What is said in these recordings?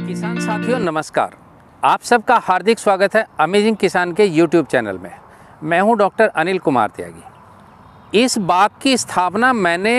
किसान साथियों नमस्कार आप सबका हार्दिक स्वागत है अमेजिंग किसान के यूट्यूब चैनल में मैं हूं डॉक्टर अनिल कुमार त्यागी इस बाग की स्थापना मैंने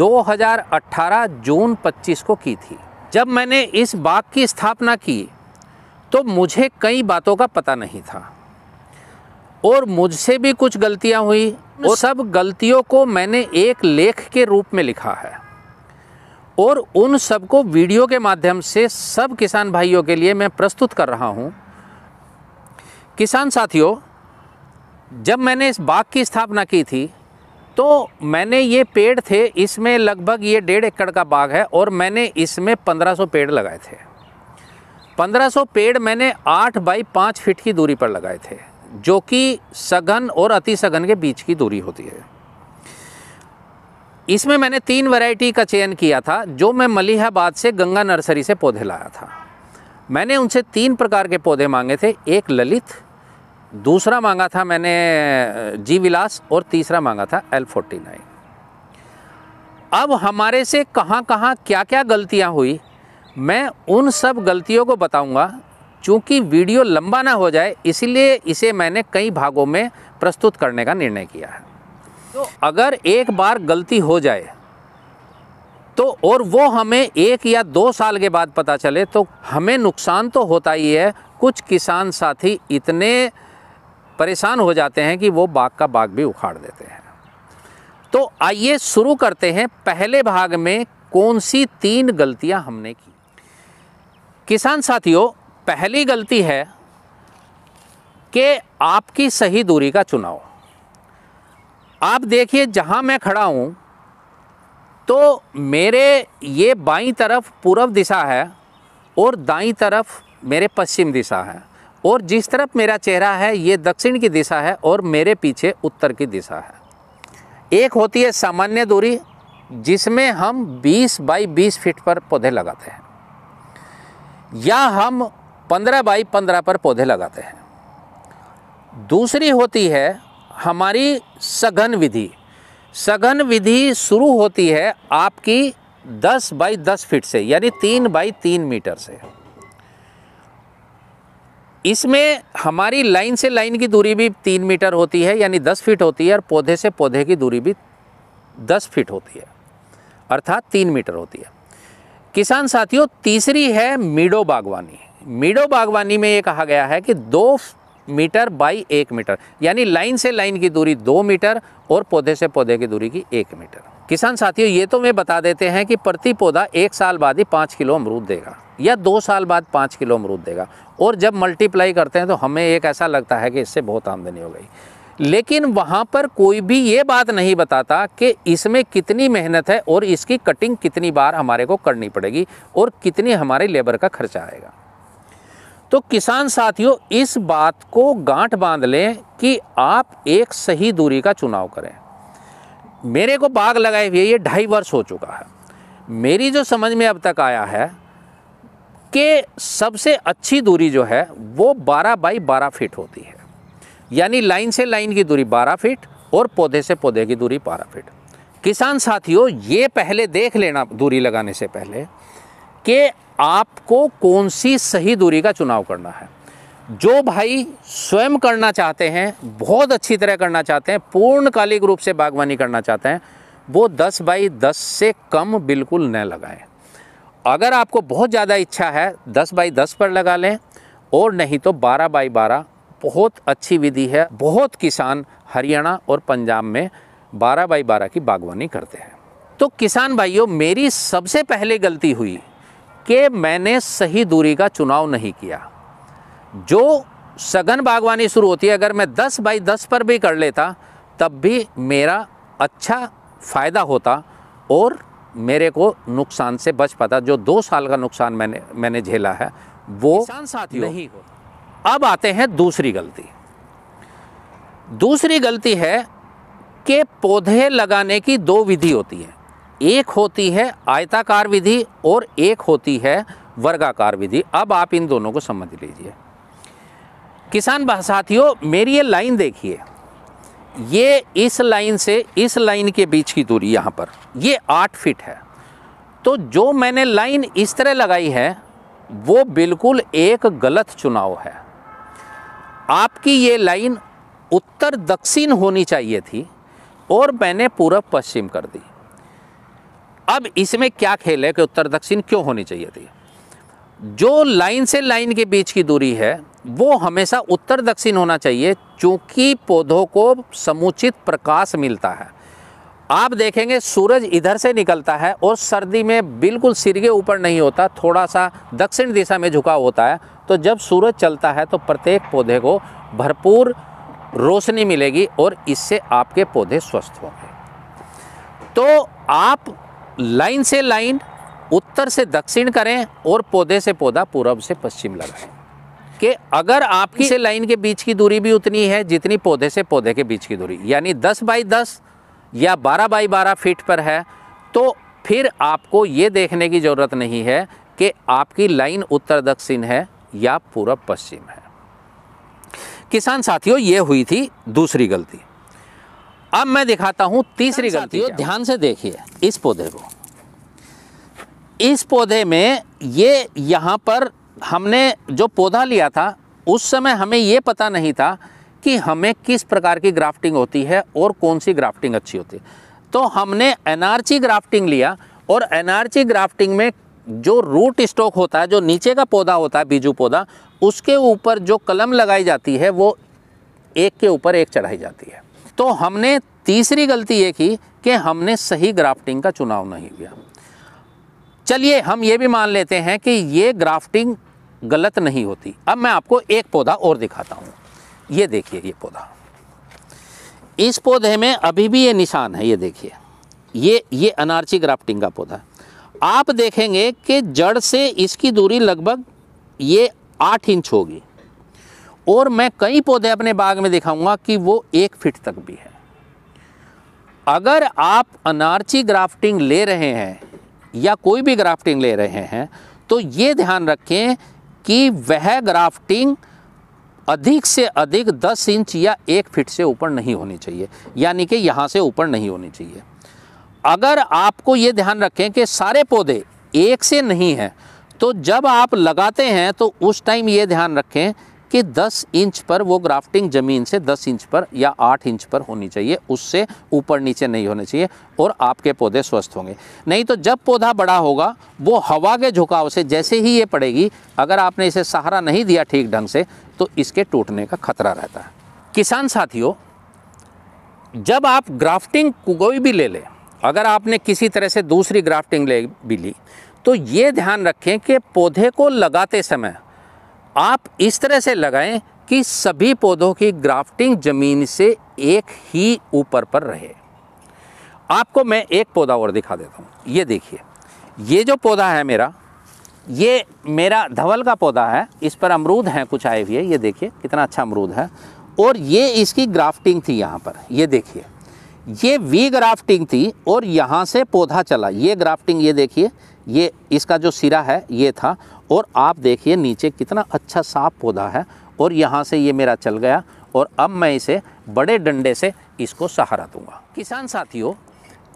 2018 जून 25 को की थी जब मैंने इस बाग की स्थापना की तो मुझे कई बातों का पता नहीं था और मुझसे भी कुछ गलतियां हुई और सब गलतियों को मैंने एक लेख के रूप में लिखा है और उन सबको वीडियो के माध्यम से सब किसान भाइयों के लिए मैं प्रस्तुत कर रहा हूँ किसान साथियों जब मैंने इस बाग की स्थापना की थी तो मैंने ये पेड़ थे इसमें लगभग ये डेढ़ एकड़ का बाग है और मैंने इसमें 1500 पेड़ लगाए थे 1500 पेड़ मैंने 8 बाई 5 फीट की दूरी पर लगाए थे जो कि सघन और अति सघन के बीच की दूरी होती है इसमें मैंने तीन वैरायटी का चयन किया था जो मैं मलिहाबाद से गंगा नर्सरी से पौधे लाया था मैंने उनसे तीन प्रकार के पौधे मांगे थे एक ललित दूसरा मांगा था मैंने जी विलास और तीसरा मांगा था एल फोर्टी नाइन अब हमारे से कहाँ कहाँ क्या क्या गलतियाँ हुई मैं उन सब गलतियों को बताऊंगा चूँकि वीडियो लंबा ना हो जाए इसीलिए इसे मैंने कई भागों में प्रस्तुत करने का निर्णय किया है तो अगर एक बार गलती हो जाए तो और वो हमें एक या दो साल के बाद पता चले तो हमें नुकसान तो होता ही है कुछ किसान साथी इतने परेशान हो जाते हैं कि वो बाग का बाग भी उखाड़ देते हैं तो आइए शुरू करते हैं पहले भाग में कौन सी तीन गलतियां हमने की किसान साथियों पहली गलती है कि आपकी सही दूरी का चुनाव आप देखिए जहाँ मैं खड़ा हूँ तो मेरे ये बाई तरफ पूर्व दिशा है और दाई तरफ मेरे पश्चिम दिशा है और जिस तरफ मेरा चेहरा है ये दक्षिण की दिशा है और मेरे पीछे उत्तर की दिशा है एक होती है सामान्य दूरी जिसमें हम 20 बाई 20 फीट पर पौधे लगाते हैं या हम पंद्रह बाई पंद्रह पर पौधे लगाते हैं दूसरी होती है हमारी सघन विधि सघन विधि शुरू होती है आपकी दस बाई दस फीट से यानी तीन बाई तीन मीटर से इसमें हमारी लाइन से लाइन की दूरी भी तीन मीटर होती है यानी दस फीट होती है और पौधे से पौधे की दूरी भी दस फीट होती है अर्थात तीन मीटर होती है किसान साथियों तीसरी है मीडो बागवानी मीडो बागवानी में ये कहा गया है कि दो मीटर बाई एक मीटर यानी लाइन से लाइन की दूरी दो मीटर और पौधे से पौधे की दूरी की एक मीटर किसान साथियों ये तो मैं बता देते हैं कि प्रति पौधा एक साल बाद ही पाँच किलो अमरूद देगा या दो साल बाद पाँच किलो अमरूद देगा और जब मल्टीप्लाई करते हैं तो हमें एक ऐसा लगता है कि इससे बहुत आमदनी हो गई लेकिन वहाँ पर कोई भी ये बात नहीं बताता कि इसमें कितनी मेहनत है और इसकी कटिंग कितनी बार हमारे को करनी पड़ेगी और कितनी हमारे लेबर का खर्चा आएगा तो किसान साथियों इस बात को गांठ बांध लें कि आप एक सही दूरी का चुनाव करें मेरे को बाग लगाए हुए ये ढाई वर्ष हो चुका है मेरी जो समझ में अब तक आया है कि सबसे अच्छी दूरी जो है वो 12 बाई 12 फीट होती है यानी लाइन से लाइन की दूरी 12 फीट और पौधे से पौधे की दूरी 12 फीट किसान साथियों ये पहले देख लेना दूरी लगाने से पहले कि आपको कौन सी सही दूरी का चुनाव करना है जो भाई स्वयं करना चाहते हैं बहुत अच्छी तरह करना चाहते हैं पूर्णकालिक रूप से बागवानी करना चाहते हैं वो 10 बाई 10 से कम बिल्कुल न लगाएं अगर आपको बहुत ज़्यादा इच्छा है 10 बाई 10 पर लगा लें और नहीं तो 12 बाई 12 बहुत अच्छी विधि है बहुत किसान हरियाणा और पंजाब में 12 बाई 12 की बागवानी करते हैं तो किसान भाइयों मेरी सबसे पहले गलती हुई कि मैंने सही दूरी का चुनाव नहीं किया जो सघन बागवानी शुरू होती है अगर मैं 10 बाई 10 पर भी कर लेता तब भी मेरा अच्छा फ़ायदा होता और मेरे को नुकसान से बच पाता जो दो साल का नुकसान मैंने मैंने झेला है वो साथी नहीं हो अब आते हैं दूसरी गलती दूसरी गलती है कि पौधे लगाने की दो विधि होती है एक होती है आयताकार विधि और एक होती है वर्गाकार विधि अब आप इन दोनों को समझ लीजिए किसान साथियों मेरी ये लाइन देखिए ये इस लाइन से इस लाइन के बीच की दूरी यहाँ पर ये आठ फिट है तो जो मैंने लाइन इस तरह लगाई है वो बिल्कुल एक गलत चुनाव है आपकी ये लाइन उत्तर दक्षिण होनी चाहिए थी और मैंने पूरब पश्चिम कर दी अब इसमें क्या खेल है कि उत्तर दक्षिण क्यों होनी चाहिए थी जो लाइन से लाइन के बीच की दूरी है वो हमेशा उत्तर दक्षिण होना चाहिए चूँकि पौधों को समुचित प्रकाश मिलता है आप देखेंगे सूरज इधर से निकलता है और सर्दी में बिल्कुल सिर के ऊपर नहीं होता थोड़ा सा दक्षिण दिशा में झुका होता है तो जब सूरज चलता है तो प्रत्येक पौधे को भरपूर रोशनी मिलेगी और इससे आपके पौधे स्वस्थ होंगे तो आप लाइन से लाइन उत्तर से दक्षिण करें और पौधे से पौधा पूर्व से पश्चिम लगाएं कि अगर आपकी से लाइन के बीच की दूरी भी उतनी है जितनी पौधे से पौधे के बीच की दूरी यानी 10 बाई 10 या 12 बाई 12 फीट पर है तो फिर आपको ये देखने की ज़रूरत नहीं है कि आपकी लाइन उत्तर दक्षिण है या पूर्व पश्चिम है किसान साथियों ये हुई थी दूसरी गलती अब मैं दिखाता हूँ तीसरी गलती ध्यान से देखिए इस पौधे को इस पौधे में ये यहाँ पर हमने जो पौधा लिया था उस समय हमें ये पता नहीं था कि हमें किस प्रकार की ग्राफ्टिंग होती है और कौन सी ग्राफ्टिंग अच्छी होती है तो हमने एनआरची ग्राफ्टिंग लिया और एनआरची ग्राफ्टिंग में जो रूट स्टॉक होता है जो नीचे का पौधा होता है बीजू पौधा उसके ऊपर जो कलम लगाई जाती है वो एक के ऊपर एक चढ़ाई जाती है तो हमने तीसरी गलती ये की कि हमने सही ग्राफ्टिंग का चुनाव नहीं किया चलिए हम ये भी मान लेते हैं कि ये ग्राफ्टिंग गलत नहीं होती अब मैं आपको एक पौधा और दिखाता हूँ ये देखिए ये पौधा इस पौधे में अभी भी ये निशान है ये देखिए ये ये अनारची ग्राफ्टिंग का पौधा आप देखेंगे कि जड़ से इसकी दूरी लगभग ये आठ इंच होगी और मैं कई पौधे अपने बाग में दिखाऊंगा कि वो एक फिट तक भी है अगर आप अनारची ग्राफ्टिंग ले रहे हैं या कोई भी ग्राफ्टिंग ले रहे हैं तो ये ध्यान रखें कि वह ग्राफ्टिंग अधिक से अधिक 10 इंच या एक फिट से ऊपर नहीं होनी चाहिए यानी कि यहाँ से ऊपर नहीं होनी चाहिए अगर आपको ये ध्यान रखें कि सारे पौधे एक से नहीं हैं तो जब आप लगाते हैं तो उस टाइम ये ध्यान रखें कि 10 इंच पर वो ग्राफ्टिंग ज़मीन से 10 इंच पर या 8 इंच पर होनी चाहिए उससे ऊपर नीचे नहीं होने चाहिए और आपके पौधे स्वस्थ होंगे नहीं तो जब पौधा बड़ा होगा वो हवा के झुकाव से जैसे ही ये पड़ेगी अगर आपने इसे सहारा नहीं दिया ठीक ढंग से तो इसके टूटने का खतरा रहता है किसान साथियों जब आप ग्राफ्टिंग कोई भी ले लें अगर आपने किसी तरह से दूसरी ग्राफ्टिंग ले भी ली तो ये ध्यान रखें कि पौधे को लगाते समय आप इस तरह से लगाएं कि सभी पौधों की ग्राफ्टिंग ज़मीन से एक ही ऊपर पर रहे आपको मैं एक पौधा और दिखा देता हूँ ये देखिए ये जो पौधा है मेरा ये मेरा धवल का पौधा है इस पर अमरूद हैं कुछ आए हुए ये देखिए कितना अच्छा अमरूद है और ये इसकी ग्राफ्टिंग थी यहाँ पर ये देखिए ये वी ग्राफ्टिंग थी और यहाँ से पौधा चला ये ग्राफ्टिंग ये देखिए ये इसका जो सिरा है ये था और आप देखिए नीचे कितना अच्छा साफ पौधा है और यहाँ से ये मेरा चल गया और अब मैं इसे बड़े डंडे से इसको सहारा दूंगा किसान साथियों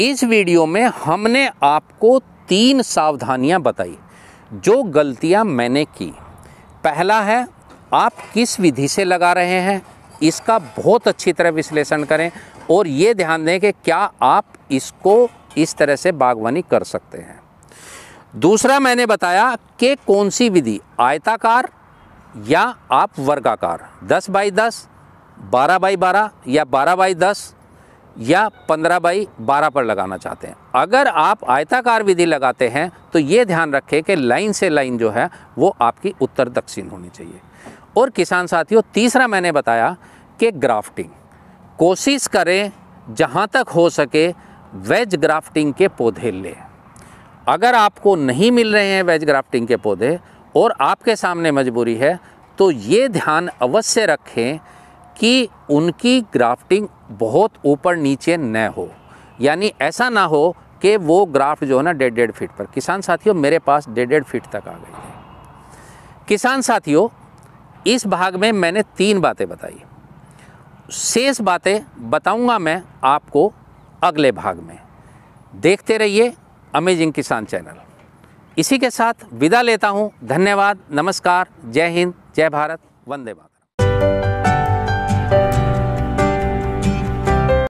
इस वीडियो में हमने आपको तीन सावधानियाँ बताई जो गलतियाँ मैंने की पहला है आप किस विधि से लगा रहे हैं इसका बहुत अच्छी तरह विश्लेषण करें और ये ध्यान दें कि क्या आप इसको इस तरह से बागवानी कर सकते हैं दूसरा मैंने बताया कि कौन सी विधि आयताकार या आप वर्गाकार 10 बाई 10, 12 बाई 12 या 12 बाई 10 या 15 बाई 12 पर लगाना चाहते हैं अगर आप आयताकार विधि लगाते हैं तो ये ध्यान रखें कि लाइन से लाइन जो है वो आपकी उत्तर दक्षिण होनी चाहिए और किसान साथियों तीसरा मैंने बताया कि ग्राफ्टिंग कोशिश करें जहाँ तक हो सके वेज ग्राफ्टिंग के पौधे लें अगर आपको नहीं मिल रहे हैं वेज ग्राफ्टिंग के पौधे और आपके सामने मजबूरी है तो ये ध्यान अवश्य रखें कि उनकी ग्राफ्टिंग बहुत ऊपर नीचे न हो यानी ऐसा ना हो कि वो ग्राफ्ट जो है ना डेढ़ डेढ़ फीट पर किसान साथियों मेरे पास डेढ़ डेढ़ फीट तक आ गई है किसान साथियों इस भाग में मैंने तीन बातें बताई शेष बातें बताऊंगा मैं आपको अगले भाग में देखते रहिए अमेजिंग किसान चैनल इसी के साथ विदा लेता हूँ धन्यवाद नमस्कार जय हिंद जय भारत वंदे भारत